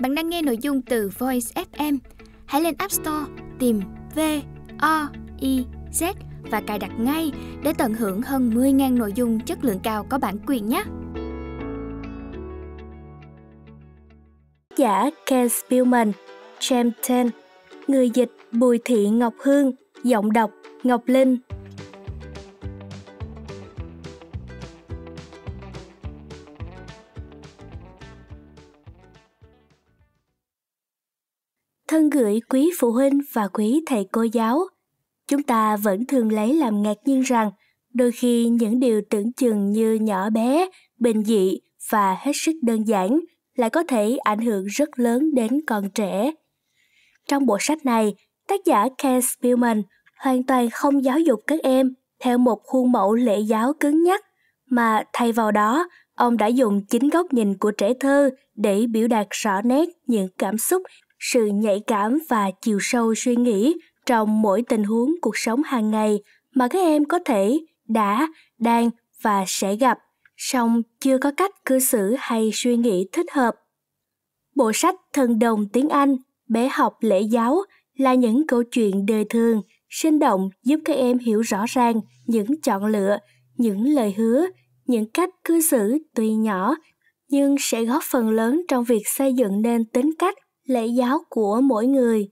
Bạn đang nghe nội dung từ Voice FM. Hãy lên App Store tìm V O I Z và cài đặt ngay để tận hưởng hơn 10.000 nội dung chất lượng cao có bản quyền nhé. Giả Ken Spielman, James Ten, người dịch Bùi Thị Ngọc Hương, giọng đọc Ngọc Linh. thân gửi quý phụ huynh và quý thầy cô giáo chúng ta vẫn thường lấy làm ngạc nhiên rằng đôi khi những điều tưởng chừng như nhỏ bé bình dị và hết sức đơn giản lại có thể ảnh hưởng rất lớn đến con trẻ trong bộ sách này tác giả Ken Spielman hoàn toàn không giáo dục các em theo một khuôn mẫu lễ giáo cứng nhắc mà thay vào đó ông đã dùng chính góc nhìn của trẻ thơ để biểu đạt rõ nét những cảm xúc sự nhạy cảm và chiều sâu suy nghĩ trong mỗi tình huống cuộc sống hàng ngày mà các em có thể đã, đang và sẽ gặp, song chưa có cách cư xử hay suy nghĩ thích hợp. Bộ sách Thần đồng tiếng Anh, Bé học lễ giáo là những câu chuyện đời thường, sinh động giúp các em hiểu rõ ràng những chọn lựa, những lời hứa, những cách cư xử tuy nhỏ nhưng sẽ góp phần lớn trong việc xây dựng nên tính cách lễ giáo của mỗi người.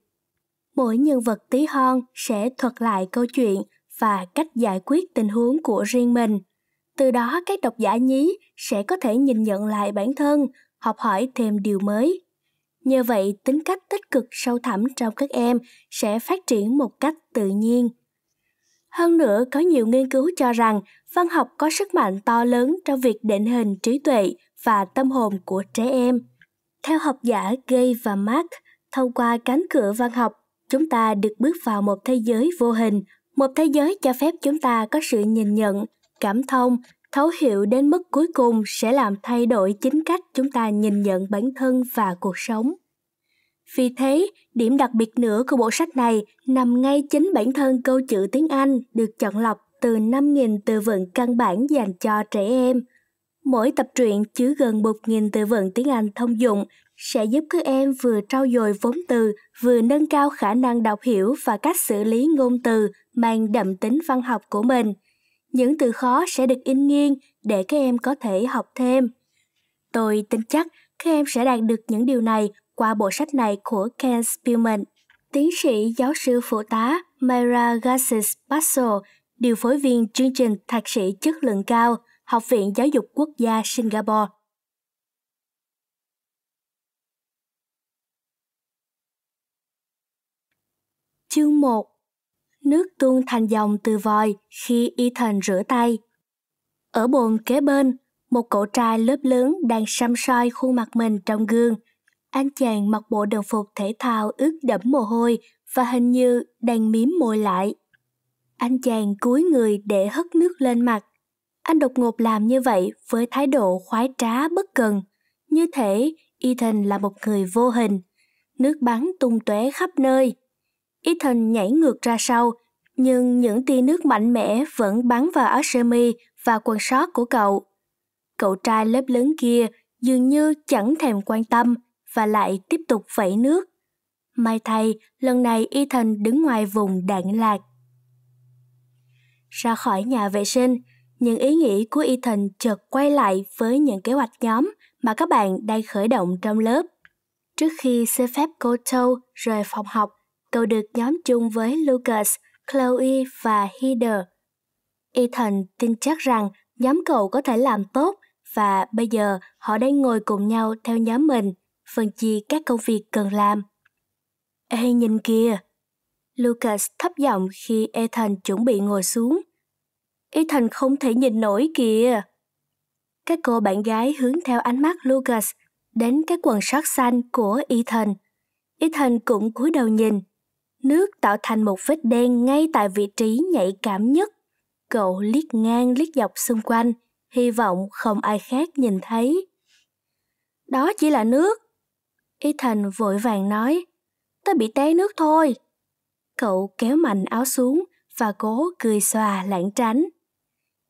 Mỗi nhân vật tí hon sẽ thuật lại câu chuyện và cách giải quyết tình huống của riêng mình. Từ đó các độc giả nhí sẽ có thể nhìn nhận lại bản thân, học hỏi thêm điều mới. Nhờ vậy, tính cách tích cực sâu thẳm trong các em sẽ phát triển một cách tự nhiên. Hơn nữa, có nhiều nghiên cứu cho rằng văn học có sức mạnh to lớn trong việc định hình trí tuệ và tâm hồn của trẻ em. Theo học giả Gay và Mark, thông qua cánh cửa văn học, chúng ta được bước vào một thế giới vô hình, một thế giới cho phép chúng ta có sự nhìn nhận, cảm thông, thấu hiểu đến mức cuối cùng sẽ làm thay đổi chính cách chúng ta nhìn nhận bản thân và cuộc sống. Vì thế, điểm đặc biệt nữa của bộ sách này nằm ngay chính bản thân câu chữ tiếng Anh được chọn lọc từ 5.000 từ vựng căn bản dành cho trẻ em – Mỗi tập truyện chứa gần 1.000 từ vựng tiếng Anh thông dụng sẽ giúp các em vừa trau dồi vốn từ, vừa nâng cao khả năng đọc hiểu và cách xử lý ngôn từ mang đậm tính văn học của mình. Những từ khó sẽ được in nghiêng để các em có thể học thêm. Tôi tin chắc các em sẽ đạt được những điều này qua bộ sách này của Ken Spielman. Tiến sĩ giáo sư phụ tá Myra Gassis Basso, điều phối viên chương trình thạc sĩ chất lượng cao – Học viện Giáo dục Quốc gia Singapore. Chương 1 Nước tuôn thành dòng từ vòi khi Ethan rửa tay. Ở bồn kế bên, một cậu trai lớp lớn đang xăm soi khuôn mặt mình trong gương. Anh chàng mặc bộ đồng phục thể thao ướt đẫm mồ hôi và hình như đang miếm môi lại. Anh chàng cúi người để hất nước lên mặt anh đột ngột làm như vậy với thái độ khoái trá bất cần. Như thế, Ethan là một người vô hình. Nước bắn tung tóe khắp nơi. Ethan nhảy ngược ra sau, nhưng những tia nước mạnh mẽ vẫn bắn vào áo sơ mi và quần sót của cậu. Cậu trai lớp lớn kia dường như chẳng thèm quan tâm và lại tiếp tục vẩy nước. May thay, lần này Ethan đứng ngoài vùng đạn lạc. Ra khỏi nhà vệ sinh, những ý nghĩ của Ethan chợt quay lại với những kế hoạch nhóm mà các bạn đang khởi động trong lớp. Trước khi xin phép cô Châu rời phòng học, cậu được nhóm chung với Lucas, Chloe và Heather. Ethan tin chắc rằng nhóm cậu có thể làm tốt và bây giờ họ đang ngồi cùng nhau theo nhóm mình, phân chia các công việc cần làm. Ê nhìn kìa! Lucas thấp giọng khi Ethan chuẩn bị ngồi xuống. Ý Thành không thể nhìn nổi kìa. Các cô bạn gái hướng theo ánh mắt Lucas đến cái quần sót xanh của Ethan. Ethan cũng cúi đầu nhìn. Nước tạo thành một vết đen ngay tại vị trí nhạy cảm nhất. Cậu liếc ngang liếc dọc xung quanh, hy vọng không ai khác nhìn thấy. Đó chỉ là nước. Ethan vội vàng nói, tớ bị té nước thôi. Cậu kéo mạnh áo xuống và cố cười xòa lãng tránh.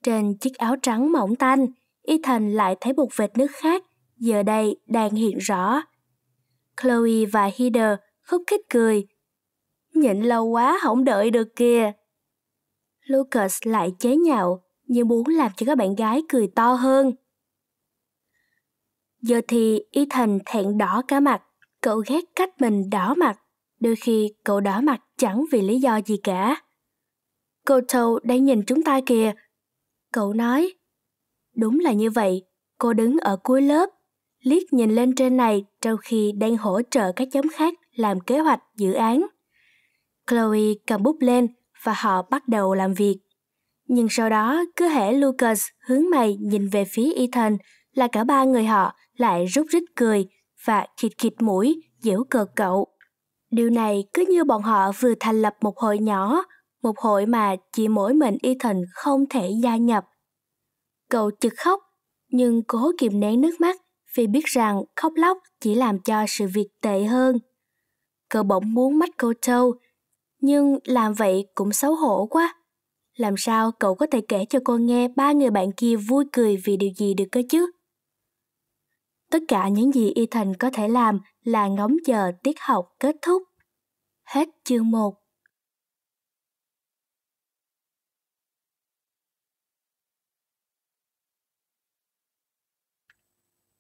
Trên chiếc áo trắng mỏng tanh, Ethan lại thấy một vệt nước khác, giờ đây đang hiện rõ. Chloe và Heather khúc khích cười. Nhịn lâu quá không đợi được kìa. Lucas lại chế nhạo, nhưng muốn làm cho các bạn gái cười to hơn. Giờ thì Ethan thẹn đỏ cả mặt, cậu ghét cách mình đỏ mặt, đôi khi cậu đỏ mặt chẳng vì lý do gì cả. Cô Thâu đang nhìn chúng ta kìa, cậu nói. Đúng là như vậy, cô đứng ở cuối lớp, liếc nhìn lên trên này trong khi đang hỗ trợ các nhóm khác làm kế hoạch dự án. Chloe cầm bút lên và họ bắt đầu làm việc. Nhưng sau đó cứ hễ Lucas hướng mày nhìn về phía Ethan là cả ba người họ lại rút rít cười và khịt khịt mũi giễu cợt cậu. Điều này cứ như bọn họ vừa thành lập một hội nhỏ một hội mà chỉ mỗi mình Ethan không thể gia nhập. Cậu chực khóc, nhưng cố kiềm nén nước mắt vì biết rằng khóc lóc chỉ làm cho sự việc tệ hơn. Cậu bỗng muốn mắt cô châu nhưng làm vậy cũng xấu hổ quá. Làm sao cậu có thể kể cho cô nghe ba người bạn kia vui cười vì điều gì được cơ chứ? Tất cả những gì Ethan có thể làm là ngóng chờ tiết học kết thúc. Hết chương 1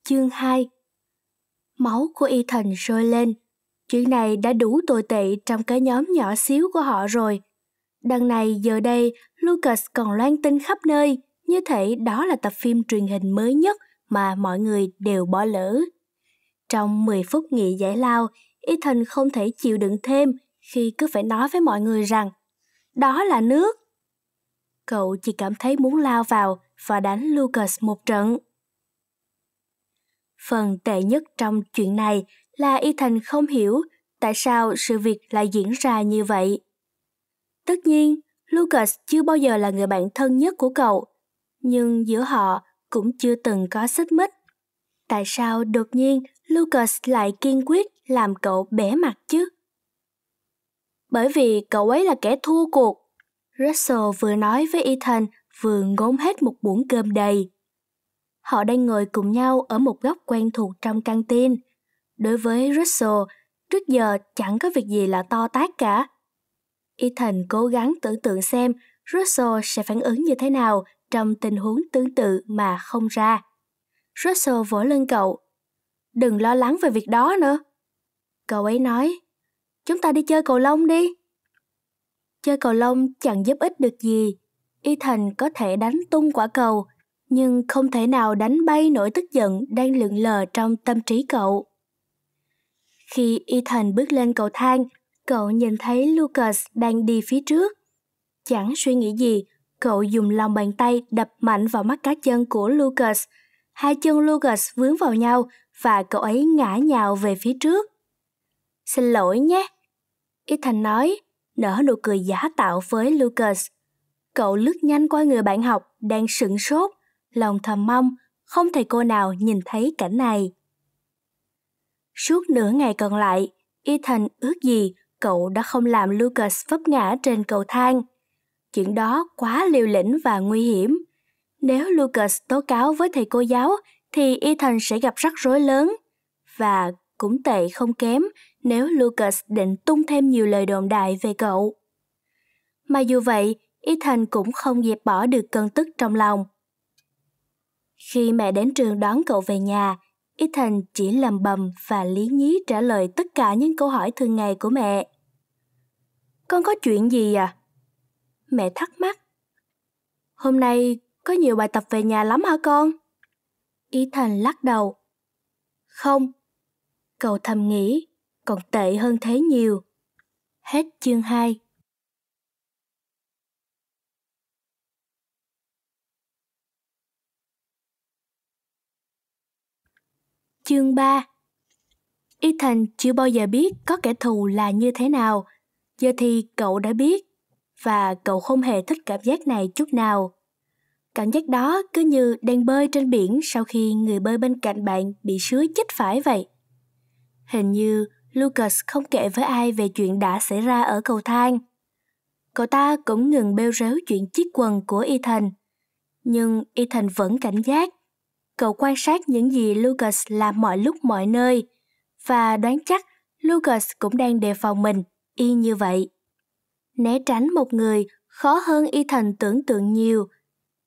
Chương 2 Máu của y thần sôi lên. Chuyện này đã đủ tồi tệ trong cái nhóm nhỏ xíu của họ rồi. Đằng này giờ đây, Lucas còn loan tin khắp nơi, như thể đó là tập phim truyền hình mới nhất mà mọi người đều bỏ lỡ. Trong 10 phút nghỉ giải lao, Ethan không thể chịu đựng thêm khi cứ phải nói với mọi người rằng đó là nước. Cậu chỉ cảm thấy muốn lao vào và đánh Lucas một trận. Phần tệ nhất trong chuyện này là Y Thành không hiểu tại sao sự việc lại diễn ra như vậy. Tất nhiên, Lucas chưa bao giờ là người bạn thân nhất của cậu, nhưng giữa họ cũng chưa từng có xích mích. Tại sao đột nhiên Lucas lại kiên quyết làm cậu bẻ mặt chứ? Bởi vì cậu ấy là kẻ thua cuộc. Russell vừa nói với Ethan vừa ngốn hết một muỗng cơm đầy họ đang ngồi cùng nhau ở một góc quen thuộc trong căng tin. Đối với Russell, trước giờ chẳng có việc gì là to tát cả. Ethan cố gắng tưởng tượng xem Russell sẽ phản ứng như thế nào trong tình huống tương tự mà không ra. Russell vỗ lưng cậu. Đừng lo lắng về việc đó nữa. Cậu ấy nói, chúng ta đi chơi cầu lông đi. Chơi cầu lông chẳng giúp ích được gì. Ethan có thể đánh tung quả cầu, nhưng không thể nào đánh bay nỗi tức giận đang lượn lờ trong tâm trí cậu. Khi Ethan bước lên cầu thang, cậu nhìn thấy Lucas đang đi phía trước. Chẳng suy nghĩ gì, cậu dùng lòng bàn tay đập mạnh vào mắt cá chân của Lucas. Hai chân Lucas vướng vào nhau và cậu ấy ngã nhào về phía trước. Xin lỗi nhé, Ethan nói, nở nụ cười giả tạo với Lucas. Cậu lướt nhanh qua người bạn học đang sửng sốt lòng thầm mong không thầy cô nào nhìn thấy cảnh này. Suốt nửa ngày còn lại, Ethan ước gì cậu đã không làm Lucas vấp ngã trên cầu thang. Chuyện đó quá liều lĩnh và nguy hiểm. Nếu Lucas tố cáo với thầy cô giáo thì Ethan sẽ gặp rắc rối lớn. Và cũng tệ không kém nếu Lucas định tung thêm nhiều lời đồn đại về cậu. Mà dù vậy, Ethan cũng không dẹp bỏ được cơn tức trong lòng. Khi mẹ đến trường đón cậu về nhà, Ethan chỉ lầm bầm và lý nhí trả lời tất cả những câu hỏi thường ngày của mẹ. Con có chuyện gì à? Mẹ thắc mắc. Hôm nay có nhiều bài tập về nhà lắm hả con? Ethan lắc đầu. Không. Cậu thầm nghĩ, còn tệ hơn thế nhiều. Hết chương 2 Chương 3 Ethan chưa bao giờ biết có kẻ thù là như thế nào. Giờ thì cậu đã biết, và cậu không hề thích cảm giác này chút nào. Cảm giác đó cứ như đang bơi trên biển sau khi người bơi bên cạnh bạn bị sứa chích phải vậy. Hình như Lucas không kể với ai về chuyện đã xảy ra ở cầu thang. Cậu ta cũng ngừng bêu rếu chuyện chiếc quần của Ethan. Nhưng Ethan vẫn cảnh giác. Cậu quan sát những gì Lucas làm mọi lúc mọi nơi và đoán chắc Lucas cũng đang đề phòng mình, y như vậy. Né tránh một người khó hơn y thành tưởng tượng nhiều.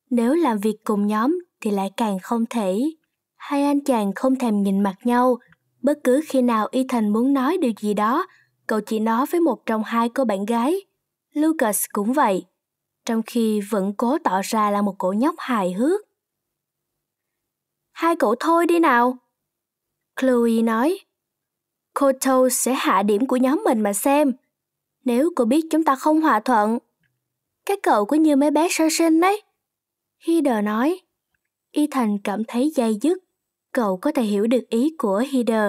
Nếu làm việc cùng nhóm thì lại càng không thể. Hai anh chàng không thèm nhìn mặt nhau. Bất cứ khi nào y thành muốn nói điều gì đó, cậu chỉ nói với một trong hai cô bạn gái. Lucas cũng vậy, trong khi vẫn cố tỏ ra là một cổ nhóc hài hước hai cậu thôi đi nào. Chloe nói, Koto sẽ hạ điểm của nhóm mình mà xem. Nếu cô biết chúng ta không hòa thuận, các cậu cũng như mấy bé sơ sinh đấy. Hider nói, Ethan cảm thấy dây dứt. Cậu có thể hiểu được ý của Hider.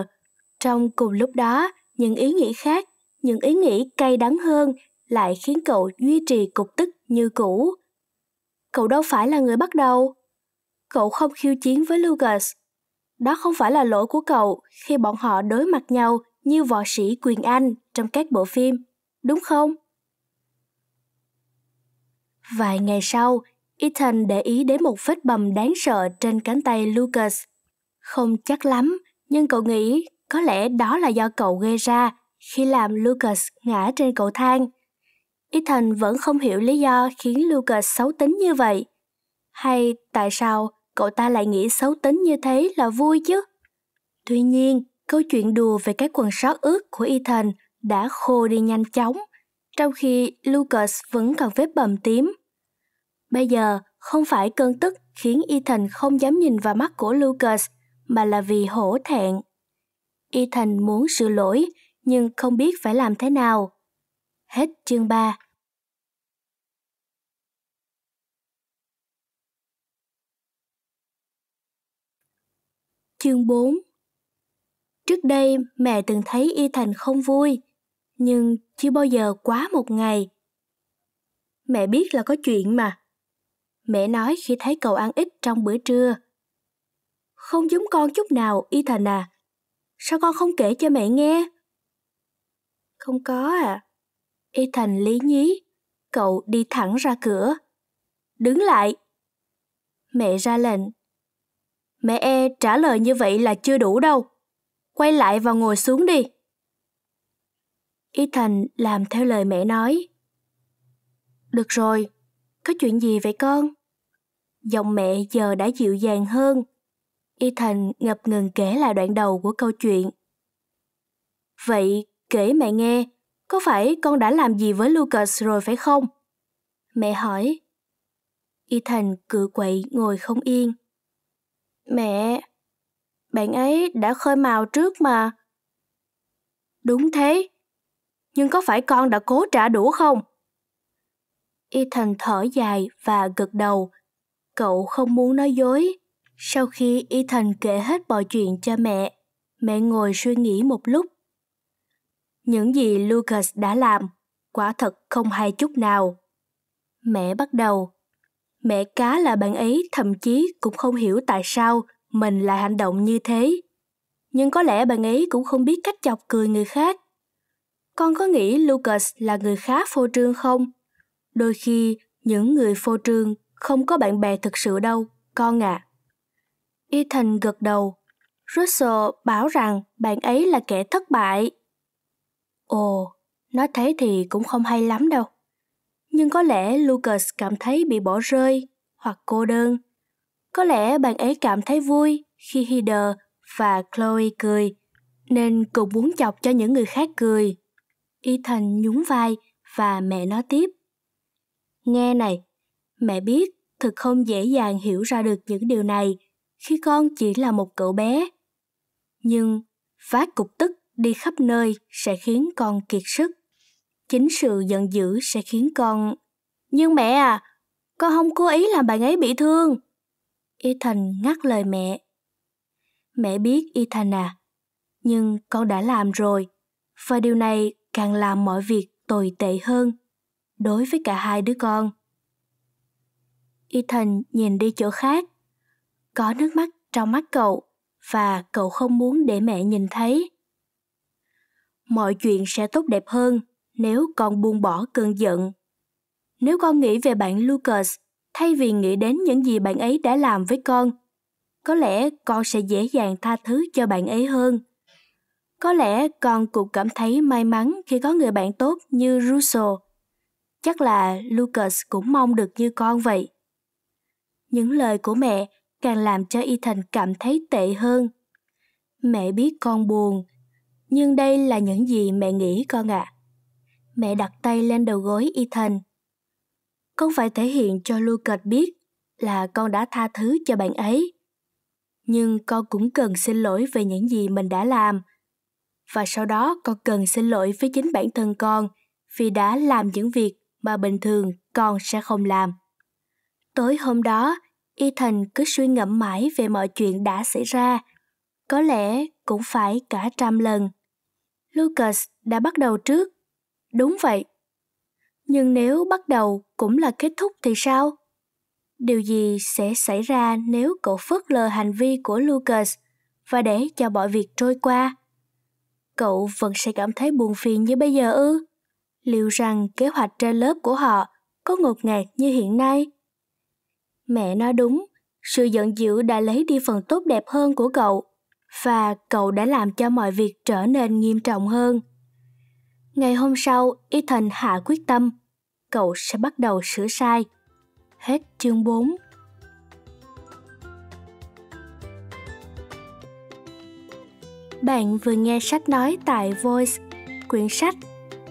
Trong cùng lúc đó, những ý nghĩ khác, những ý nghĩ cay đắng hơn lại khiến cậu duy trì cục tức như cũ. Cậu đâu phải là người bắt đầu cậu không khiêu chiến với Lucas. Đó không phải là lỗi của cậu khi bọn họ đối mặt nhau như võ sĩ quyền Anh trong các bộ phim, đúng không? Vài ngày sau, Ethan để ý đến một vết bầm đáng sợ trên cánh tay Lucas. Không chắc lắm, nhưng cậu nghĩ có lẽ đó là do cậu gây ra khi làm Lucas ngã trên cầu thang. Ethan vẫn không hiểu lý do khiến Lucas xấu tính như vậy. Hay tại sao cậu ta lại nghĩ xấu tính như thế là vui chứ. Tuy nhiên, câu chuyện đùa về cái quần sót ướt của Ethan đã khô đi nhanh chóng, trong khi Lucas vẫn còn vết bầm tím. Bây giờ, không phải cơn tức khiến Ethan không dám nhìn vào mắt của Lucas, mà là vì hổ thẹn. Ethan muốn sửa lỗi, nhưng không biết phải làm thế nào. Hết chương 3 Chương 4 Trước đây mẹ từng thấy Y Thành không vui, nhưng chưa bao giờ quá một ngày. Mẹ biết là có chuyện mà. Mẹ nói khi thấy cậu ăn ít trong bữa trưa. Không giống con chút nào, Y Thành à. Sao con không kể cho mẹ nghe? Không có à. Y Thành lý nhí, cậu đi thẳng ra cửa. Đứng lại. Mẹ ra lệnh Mẹ E trả lời như vậy là chưa đủ đâu. Quay lại và ngồi xuống đi. Ethan làm theo lời mẹ nói. Được rồi, có chuyện gì vậy con? Giọng mẹ giờ đã dịu dàng hơn. Ethan ngập ngừng kể lại đoạn đầu của câu chuyện. Vậy kể mẹ nghe, có phải con đã làm gì với Lucas rồi phải không? Mẹ hỏi. Ethan Thành cự quậy ngồi không yên. Mẹ, bạn ấy đã khơi mào trước mà. Đúng thế, nhưng có phải con đã cố trả đũa không? Ethan thở dài và gật đầu. Cậu không muốn nói dối. Sau khi Ethan kể hết mọi chuyện cho mẹ, mẹ ngồi suy nghĩ một lúc. Những gì Lucas đã làm, quả thật không hay chút nào. Mẹ bắt đầu mẹ cá là bạn ấy thậm chí cũng không hiểu tại sao mình lại hành động như thế nhưng có lẽ bạn ấy cũng không biết cách chọc cười người khác con có nghĩ lucas là người khá phô trương không đôi khi những người phô trương không có bạn bè thực sự đâu con ạ à. ethan gật đầu russell bảo rằng bạn ấy là kẻ thất bại ồ nói thế thì cũng không hay lắm đâu nhưng có lẽ Lucas cảm thấy bị bỏ rơi hoặc cô đơn. Có lẽ bạn ấy cảm thấy vui khi Heather và Chloe cười, nên cũng muốn chọc cho những người khác cười. Ethan nhún vai và mẹ nói tiếp. Nghe này, mẹ biết thực không dễ dàng hiểu ra được những điều này khi con chỉ là một cậu bé. Nhưng phát cục tức đi khắp nơi sẽ khiến con kiệt sức chính sự giận dữ sẽ khiến con... Nhưng mẹ à, con không cố ý làm bạn ấy bị thương. Ethan ngắt lời mẹ. Mẹ biết Ethan à, nhưng con đã làm rồi. Và điều này càng làm mọi việc tồi tệ hơn đối với cả hai đứa con. Ethan nhìn đi chỗ khác. Có nước mắt trong mắt cậu và cậu không muốn để mẹ nhìn thấy. Mọi chuyện sẽ tốt đẹp hơn nếu con buông bỏ cơn giận. Nếu con nghĩ về bạn Lucas, thay vì nghĩ đến những gì bạn ấy đã làm với con, có lẽ con sẽ dễ dàng tha thứ cho bạn ấy hơn. Có lẽ con cũng cảm thấy may mắn khi có người bạn tốt như Russo Chắc là Lucas cũng mong được như con vậy. Những lời của mẹ càng làm cho Ethan cảm thấy tệ hơn. Mẹ biết con buồn, nhưng đây là những gì mẹ nghĩ con ạ. À. Mẹ đặt tay lên đầu gối Ethan. Con phải thể hiện cho Lucas biết là con đã tha thứ cho bạn ấy. Nhưng con cũng cần xin lỗi về những gì mình đã làm. Và sau đó con cần xin lỗi với chính bản thân con vì đã làm những việc mà bình thường con sẽ không làm. Tối hôm đó, Ethan cứ suy ngẫm mãi về mọi chuyện đã xảy ra, có lẽ cũng phải cả trăm lần. Lucas đã bắt đầu trước đúng vậy nhưng nếu bắt đầu cũng là kết thúc thì sao điều gì sẽ xảy ra nếu cậu phớt lờ hành vi của lucas và để cho mọi việc trôi qua cậu vẫn sẽ cảm thấy buồn phiền như bây giờ ư liệu rằng kế hoạch trên lớp của họ có ngột ngạt như hiện nay mẹ nói đúng sự giận dữ đã lấy đi phần tốt đẹp hơn của cậu và cậu đã làm cho mọi việc trở nên nghiêm trọng hơn Ngày hôm sau, Ethan hạ quyết tâm, cậu sẽ bắt đầu sửa sai. Hết chương 4. Bạn vừa nghe sách nói tại Voice, quyển sách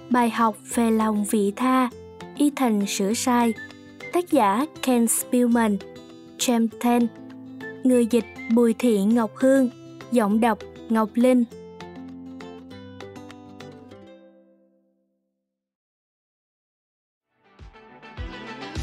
Bài học về lòng vị tha, Ethan sửa sai, tác giả Ken Spielman, James Ten, người dịch Bùi Thị Ngọc Hương, giọng đọc Ngọc Linh.